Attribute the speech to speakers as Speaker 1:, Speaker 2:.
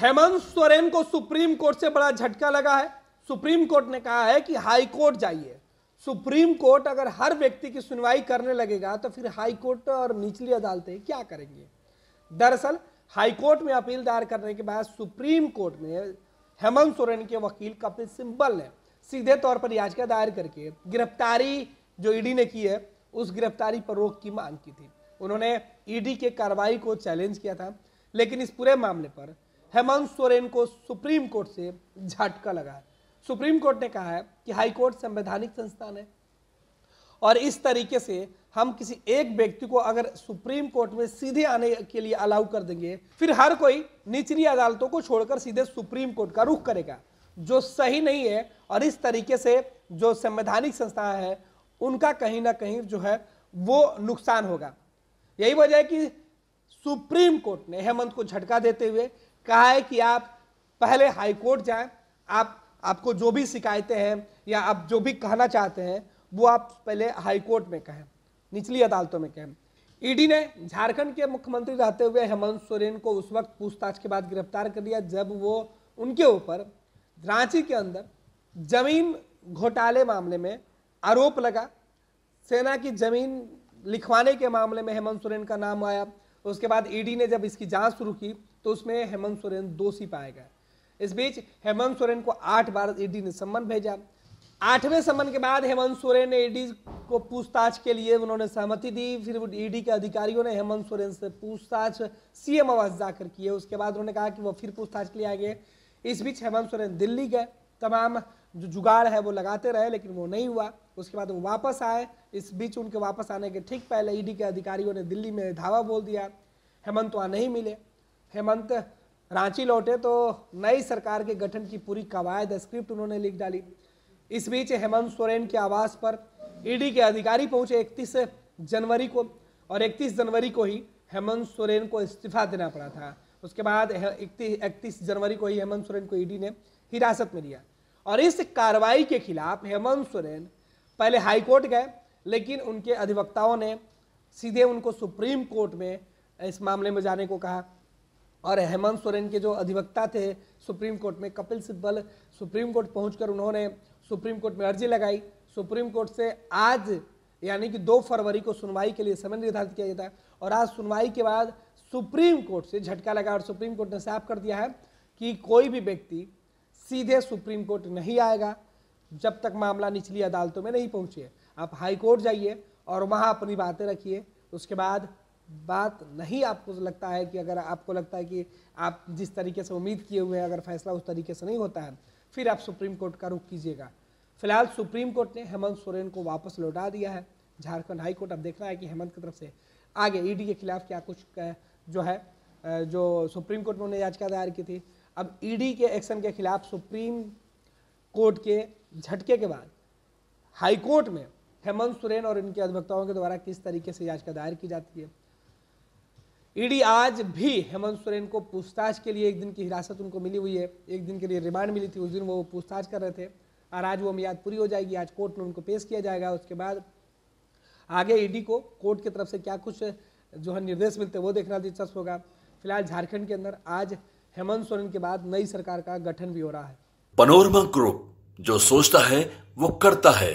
Speaker 1: हेमंत सोरेन को supreme court से बड़ा झटका लगा है सुप्रीम कोर्ट ने कहा है कि हाई कोर्ट जाइए सुप्रीम कोर्ट अगर हर व्यक्ति की सुनवाई करने लगेगा तो फिर हाई कोर्ट और निचली अदालतें क्या करेंगे दरअसल हाई कोर्ट में अपील दायर करने के बाद सुप्रीम कोर्ट ने हेमंत सोरेन के वकील कपिल सिंबल ने सीधे तौर पर याचिका दायर करके गिरफ्तारी जो ईडी ने की है उस गिरफ्तारी पर रोक की मांग की थी उन्होंने ईडी के कार्रवाई को चैलेंज किया था लेकिन इस पूरे मामले पर हेमंत सोरेन को सुप्रीम कोर्ट से झटका लगा है सुप्रीम कोर्ट ने कहा है कि हाई कोर्ट संवैधानिक संस्थान है और इस तरीके से हम किसी एक व्यक्ति को अगर सुप्रीम कोर्ट में सीधे आने के लिए अलाउ कर देंगे फिर हर कोई निचली अदालतों को छोड़कर सीधे सुप्रीम कोर्ट का रुख करेगा जो सही नहीं है और इस तरीके से जो संवैधानिक संस्था है उनका कहीं ना कहीं जो है वो नुकसान होगा यही वजह है कि सुप्रीम कोर्ट ने हेमंत को झटका देते हुए कहा है कि आप पहले हाईकोर्ट जाए जाएं आप आपको जो भी शिकायतें हैं या आप जो भी कहना चाहते हैं वो आप पहले हाईकोर्ट में कहें निचली अदालतों में कहें ईडी ने झारखंड के मुख्यमंत्री रहते हुए हेमंत सोरेन को उस वक्त पूछताछ के बाद गिरफ्तार कर लिया जब वो उनके ऊपर रांची के अंदर जमीन घोटाले मामले में आरोप लगा सेना की जमीन लिखवाने के मामले में हेमंत सोरेन का नाम आया उसके बाद ईडी ने जब इसकी जांच शुरू की तो उसमें हेमंत सोरेन दोषी पाया गया इस बीच हेमंत सोरेन को आठ बार ईडी ने सम्मन भेजा आठवें सम्मन के बाद हेमंत सोरेन ने ईडी को पूछताछ के लिए उन्होंने सहमति दी फिर ईडी के अधिकारियों ने हेमंत सोरेन से पूछताछ सीएम आवास जाकर किए उसके बाद उन्होंने कहा कि वो फिर पूछताछ के लिए आएंगे इस बीच हेमंत सोरेन दिल्ली गए तमाम जो जुगाड़ है वो लगाते रहे लेकिन वो नहीं हुआ उसके बाद वो वापस आए इस बीच उनके वापस आने के ठीक पहले ईडी के अधिकारियों ने दिल्ली में धावा बोल दिया हेमंत वहाँ नहीं मिले हेमंत रांची लौटे तो नई सरकार के गठन की पूरी कवायद स्क्रिप्ट उन्होंने लिख डाली इस बीच हेमंत सोरेन के आवास पर ईडी के अधिकारी पहुंचे 31 जनवरी को और 31 जनवरी को ही हेमंत सोरेन को इस्तीफा देना पड़ा था उसके बाद इकतीस जनवरी को ही हेमंत सोरेन को ईडी ने हिरासत में लिया और इस कार्रवाई के खिलाफ हेमंत सोरेन पहले हाईकोर्ट गए लेकिन उनके अधिवक्ताओं ने सीधे उनको सुप्रीम कोर्ट में इस मामले में जाने को कहा और हेमंत सोरेन के जो अधिवक्ता थे सुप्रीम कोर्ट में कपिल सिब्बल सुप्रीम कोर्ट पहुंचकर उन्होंने सुप्रीम कोर्ट में अर्जी लगाई सुप्रीम कोर्ट से आज यानी कि दो फरवरी को सुनवाई के लिए समय निर्धारित किया गया था और आज सुनवाई के बाद सुप्रीम कोर्ट से झटका लगा और सुप्रीम कोर्ट ने साफ कर दिया है कि कोई भी व्यक्ति सीधे सुप्रीम कोर्ट नहीं आएगा जब तक मामला निचली अदालतों में नहीं पहुंचे आप हाई कोर्ट जाइए और वहाँ अपनी बातें रखिए उसके बाद बात नहीं आपको लगता है कि अगर आपको लगता है कि आप जिस तरीके से उम्मीद किए हुए हैं अगर फैसला उस तरीके से नहीं होता है फिर आप सुप्रीम कोर्ट का रुख कीजिएगा फिलहाल सुप्रीम कोर्ट ने हेमंत सोरेन को वापस लौटा दिया है झारखंड हाई कोर्ट अब देखना है कि हेमंत की तरफ से आगे ईडी के खिलाफ क्या कुछ जो है जो सुप्रीम कोर्ट में उन्होंने याचिका दायर की थी अब ईडी के एक्शन के खिलाफ सुप्रीम कोर्ट के झटके के बाद हाईकोर्ट में हेमंत सोरेन और इनके अधिवक्ताओं के द्वारा किस तरीके से याचिका दायर की जाती है ईडी आज भी हेमंत सोरेन को पूछताछ के लिए एक दिन की हिरासत उनको मिली हुई है एक दिन के लिए रिमांड मिली थी उस दिन वो पूछताछ कर रहे थे और आज वो मियाद पूरी हो जाएगी आज कोर्ट में उनको पेश किया जाएगा उसके बाद आगे ईडी को कोर्ट की तरफ से क्या कुछ जो है निर्देश मिलते हैं वो देखना दिलचस्प होगा फिलहाल झारखंड के अंदर आज हेमंत सोरेन के बाद नई सरकार का गठन भी हो रहा है
Speaker 2: पनोरमा ग्रुप जो सोचता है वो करता है